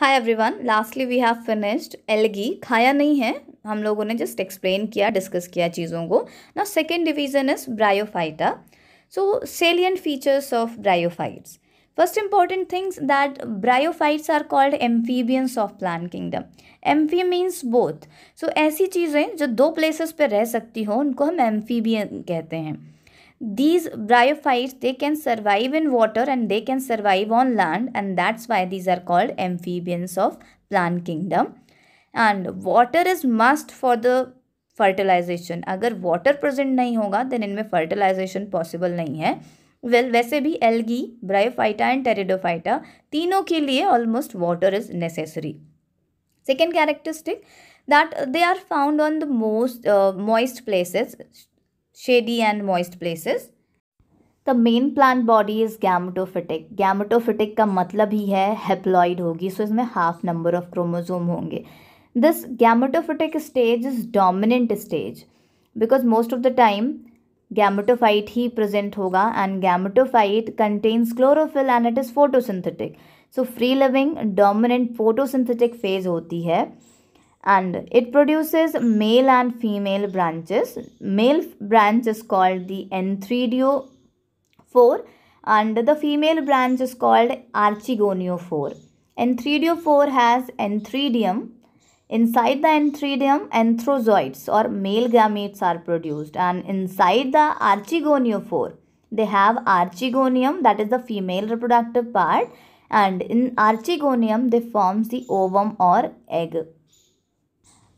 Hi everyone lastly we have finished algae खाया नहीं है हम लोगों ने जस्ट एक्सप्लेन किया डिस्कस किया चीज़ों को ना second division is Bryophyta so salient features of bryophytes first important things that bryophytes are called amphibians of plant kingdom amphi means both so ऐसी चीज़ें जो दो प्लेसेस पे रह सकती हो उनको हम एम्फीबियन कहते हैं these bryophytes they can survive in water and they can survive on land and that's why these are called amphibians of plant kingdom and water is must for the fertilization agar water present nahi hoga then in fertilization possible nahi hai well वैसे भी algae bryophyta and pteridophyta तीनों के लिए almost water is necessary second characteristic that they are found on the most uh, moist places shady and moist places. The main plant body is gametophytic gametophytic का मतलब ही है haploid होगी so इसमें half number of chromosome होंगे this gametophytic stage is dominant stage because most of the time gametophyte ही present होगा and gametophyte contains chlorophyll and it is photosynthetic so free living dominant photosynthetic phase होती है and it produces male and female branches. Male branch is called the n 4 and the female branch is called Archigoniophore. 4 n 4 has N3dium. Inside the N3dium, enthrozoids or male gametes are produced and inside the Archigoniophore, 4 they have Archigonium that is the female reproductive part and in Archigonium they forms the ovum or egg.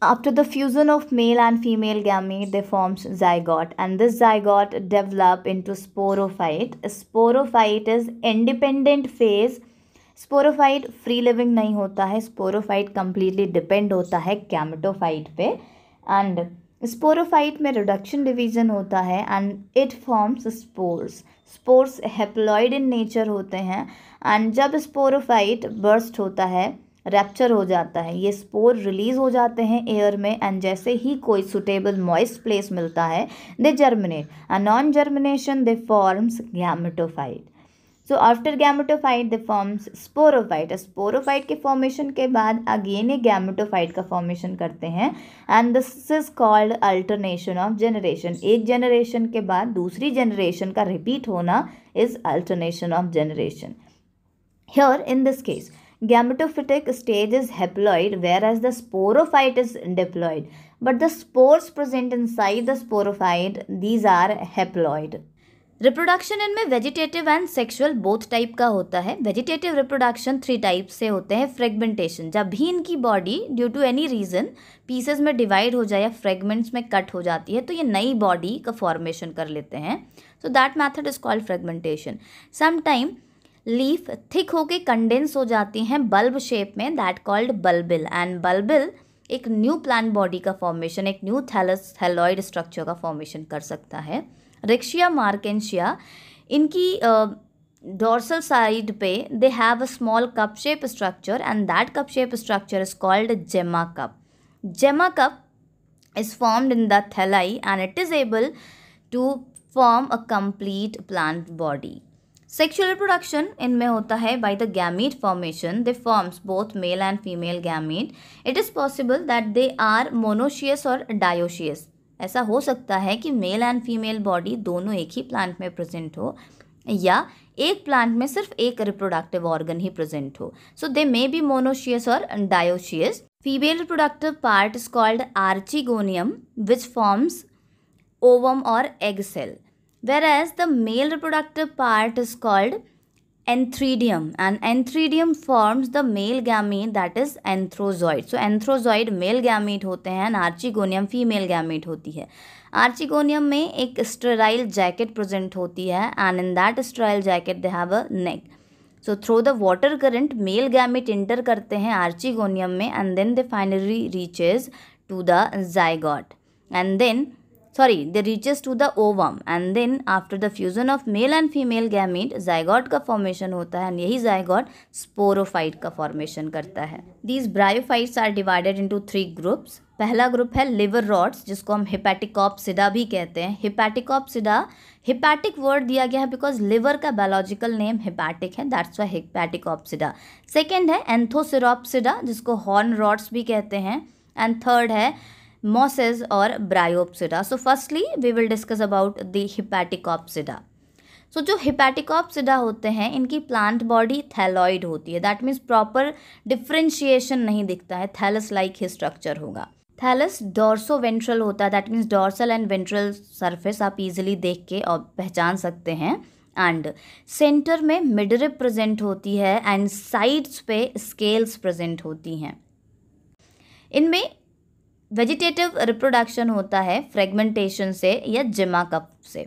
After the fusion of male and female gamete, they forms zygote and this zygote develop into sporophyte. Sporophyte is independent phase. Sporophyte free living nahi hota hai sporophyte completely depend hota hai gametophyte pe and sporophyte में reduction division होता है and it forms spores spores haploid in nature होते हैं and जब sporophyte burst होता है rapture हो जाता है ये स्पोर रिलीज हो जाते हैं एयर में एंड जैसे ही कोई सुटेबल मॉइस्ट प्लेस मिलता है they germinate and on germination they forms gametophyte so after gametophyte the forms sporophyte sporophyte के फॉर्मेशन के बाद अगेन ये गैमेटोफाइट का फॉर्मेशन करते हैं and this is called alternation of generation एक जनरेशन के बाद दूसरी जनरेशन का रिपीट होना is alternation of generation here in this case Gametophytic stage is haploid whereas the sporophyte is diploid. But the spores present inside the sporophyte, these are haploid. Reproduction इनमें vegetative and sexual both type का होता है vegetative reproduction three type से होते हैं fragmentation जब भी इनकी body due to any reason pieces में डिवाइड हो जाए या फ्रेगमेंट्स में कट हो जाती है तो ये नई बॉडी का फॉर्मेशन कर लेते हैं so that method is called fragmentation sometime leaf thick होके कंडेंस हो जाती हैं बल्ब शेप में that called bulbil and bulbil एक न्यू प्लांट बॉडी का फॉर्मेशन एक न्यू थैलस थैलॉइड स्ट्रक्चर का फॉर्मेशन कर सकता है रिक्शिया मार्केशिया इनकी डोर्सल साइड पे they have a small cup shape structure and that cup shape structure is called gemma cup gemma cup is formed in the थैलाई and it is able to form a complete plant body sexual reproduction इनमें होता है by the gamete formation they forms both male and female gamete it is possible that they are monoecious और dioecious ऐसा हो सकता है कि mail and female body दोनों एक ही प्लांट में प्रेजेंट हो या एक प्लांट में सिर्फ एक रिप्रोडक्टिव ऑर्गन ही प्रेजेंट हो so they may be monoecious और dioecious female reproductive part is called archegonium which forms ovum और egg cell whereas the male reproductive part is called anthridium and anthridium forms the male gamete that is anthrozoid so anthrozoid male gamete hote hain archegonium female gamete hoti hai archegonium mein ek sterile jacket present hoti hai and in that sterile jacket they have a neck so through the water current male gamete enter karte hain archegonium mein and then they finally reaches to the zygote and then sorry they reaches to the ovum and then after the fusion of male and female gamete zygote ka formation hota hai and yahi zygote sporophyte ka formation karta hai these bryophytes are divided into three groups पहला group है liverworts जिसको हम हिपैटिकॉपसिडा भी कहते हैं हिपैटिकॉपसिडा hepatic word दिया गया है बिकॉज लिवर का बायोलॉजिकल नेम हिपैटिक है दैट्स वाई हिपैटिकॉपसिडा सेकेंड है एंथोसिरोपसिडा जिसको हॉर्न रॉड्स भी कहते हैं एंड थर्ड है मोसेज और Bryopsida so firstly we will discuss about the Hepaticopsida so जो हिपैटिकॉप्सिडा होते हैं इनकी प्लांट बॉडी थैलॉइड होती है दैट मीन्स प्रॉपर डिफ्रेंशिएशन नहीं दिखता है थैलस लाइक ही स्ट्रक्चर होगा थैलस डोर्सो वेंट्रल होता है that means dorsal and ventral surface आप इजिली देख के और पहचान सकते हैं एंड सेंटर में मिडरिप प्रजेंट होती है एंड साइड्स पे स्केल्स प्रजेंट होती हैं इनमें वेजिटेटिव रिप्रोडक्शन होता है फ्रेगमेंटेशन से या जमा कप से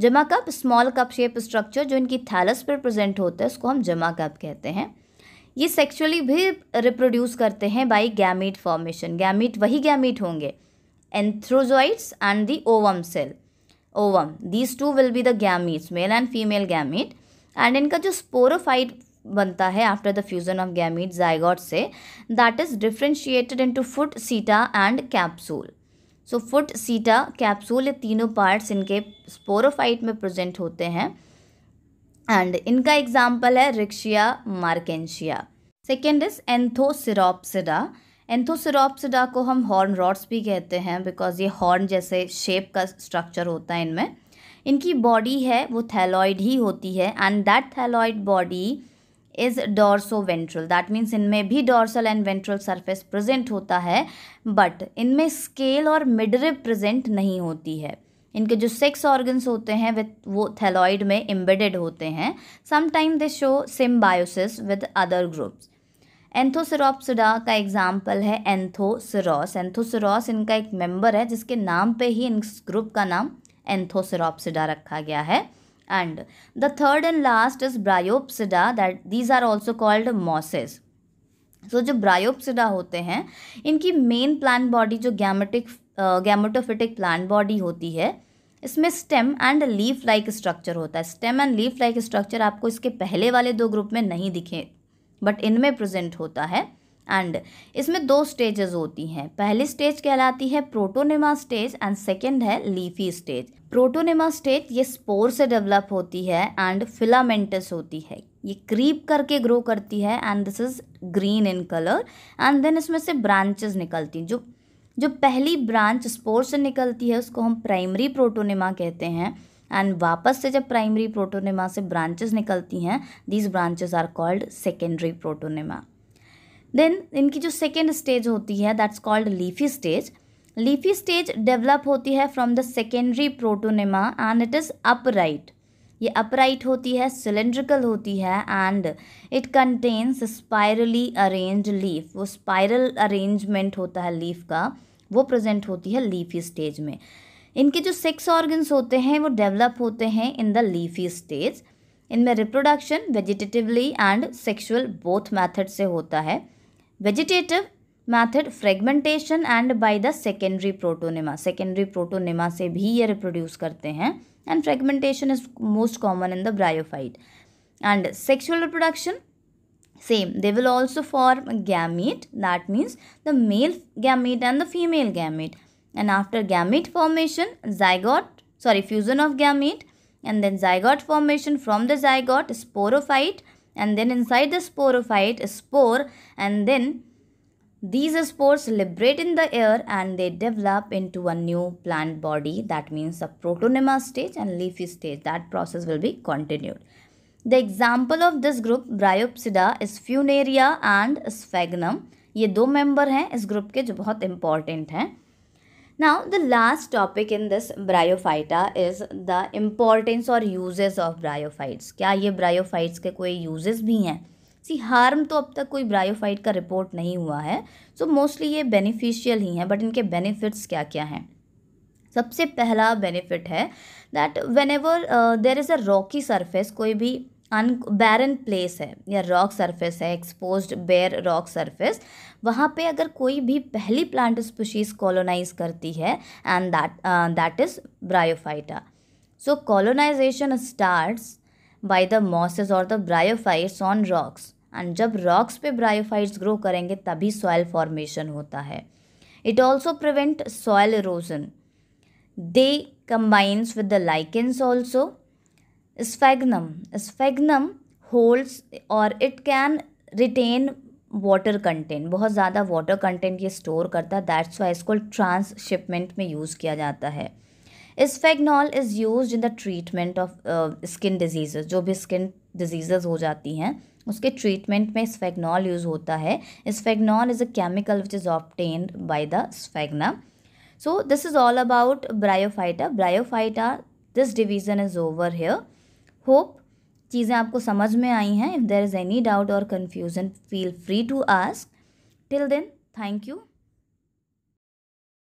gemma cup small cup shape structure जो इनकी थैलस पर प्रेजेंट होता है उसको हम जमा कप कहते हैं ये सेक्सुअली भी रिप्रोड्यूस करते हैं बाई गैमीट फॉर्मेशन गैमीट वही गैमीट होंगे antherozoids and the ovum cell ovum these two will be the gametes male and female gamete and इनका जो स्पोरोफाइट बनता है after the fusion of gamete zygote से that is differentiated into foot seta and capsule so foot seta capsule ये तीनों parts इनके sporophyte में present होते हैं एंड इनका एग्जाम्पल है Riccia Marchantia second is Anthoceropsida Anthoceropsida को हम हॉर्न रॉड्स भी कहते हैं बिकॉज ये हॉर्न जैसे शेप का स्ट्रक्चर होता है इनमें इनकी बॉडी है वो थैलॉइड ही होती है and that thalloid body is dorsoventral that means इनमें भी dorsal and ventral surface present होता है बट इनमें स्केल और मिडरिप प्रेजेंट नहीं होती है इनके जो सेक्स ऑर्गन्स होते हैं विथ वो थैलॉइड में एम्बेडेड होते हैं sometime they show symbiosis with other groups Anthoceropsida का एग्जाम्पल है एंथोसरॉस एंथोसरॉस इनका एक मेम्बर है जिसके नाम पे ही इन ग्रुप का नाम एंथोसरोप्सिडा रखा गया है And the third and last is Bryopsida that these are also called mosses. So so, जो ब्रायोप्सिडा होते हैं इनकी मेन प्लांट बॉडी जो uh, gametophytic plant बॉडी होती है इसमें stem and leaf like structure होता है stem and leaf like structure आपको इसके पहले वाले दो ग्रुप में नहीं दिखे बट इनमें प्रेजेंट होता है एंड इसमें दो स्टेजेस होती हैं पहली स्टेज कहलाती है प्रोटोनेमा स्टेज एंड सेकेंड है लीफी स्टेज प्रोटोनेमा स्टेज ये स्पोर से डेवलप होती है एंड फिलामेंटस होती है ये क्रीप करके ग्रो करती है and this is green in colour and then इसमें से ब्रांचेस निकलती हैं जो जो पहली ब्रांच स्पोर से निकलती है उसको हम प्राइमरी प्रोटोनेमा कहते हैं एंड वापस से जब प्राइमरी प्रोटोनेमा से ब्रांचेस निकलती हैं these branches are called secondary protonema then इनकी जो सेकेंड स्टेज होती है that's called leafy stage leafy stage develop होती है from the secondary protonema and it is upright ये अपराइट होती है सिलेंड्रिकल होती है and it contains spirally arrange leaf वो स्पायरल अरेंजमेंट होता है लीफ का वो प्रेजेंट होती है लीफी स्टेज में इनके जो सेक्स ऑर्गन्स होते हैं वो डेवलप होते हैं इन द लीफी स्टेज इनमें reproduction vegetatively and sexual both method से होता है vegetative method fragmentation and by the secondary protonema secondary protonema से भी ये reproduce करते हैं and fragmentation is most common in the bryophyte and sexual reproduction same they will also form gamete that means the male gamete and the female gamete and after gamete formation zygote sorry fusion of gamete and then zygote formation from the zygote sporophyte and then inside the sporophyte a spore and then these spores liberate in the air and they develop into a new plant body that means the protonema stage and leafy stage that process will be continued. The example of this group Bryopsida is Funaria and Sphagnum ये दो member हैं इस group के जो बहुत important हैं Now, the last topic in this bryophyta is the importance or uses of bryophytes. क्या ये bryophytes के कोई uses भी हैं सी हार्म तो अब तक कोई ब्रायोफाइट का रिपोर्ट नहीं हुआ है सो so मोस्टली ये बेनिफिशियल ही हैं बट इनके बेनिफिट्स क्या क्या हैं सबसे पहला बेनिफिट है that whenever there is a rocky surface कोई भी अन बैरन प्लेस है या रॉक सरफेस है एक्सपोज्ड बेयर रॉक सरफेस वहाँ पे अगर कोई भी पहली प्लांट स्पीशीज कॉलोनाइज करती है and that that is Bryophyta so colonisation starts by the mosses और the bryophytes on rocks and जब रॉक्स पे ब्रायोफाइट्स ग्रो करेंगे तभी सॉयल फॉर्मेशन होता है it also prevent soil erosion they combines with the lichens also Sphagnum Sphagnum holds और it can retain water content बहुत ज़्यादा वाटर कंटेंट ये स्टोर करता है दैट्स वाई इसको ट्रांसशिपमेंट में यूज़ किया जाता है sphagnol is use in the treatment of skin disease जो भी स्किन डिजीज़ हो जाती हैं उसके ट्रीटमेंट में स्फेगनॉल यूज़ होता है sphagnol is a chemical which is obtained by the sphagna so this is all about Bryophyta Bryophyta this division is over here hope चीज़ें आपको समझ में आई हैं if there is any doubt और confusion feel free to ask till then thank you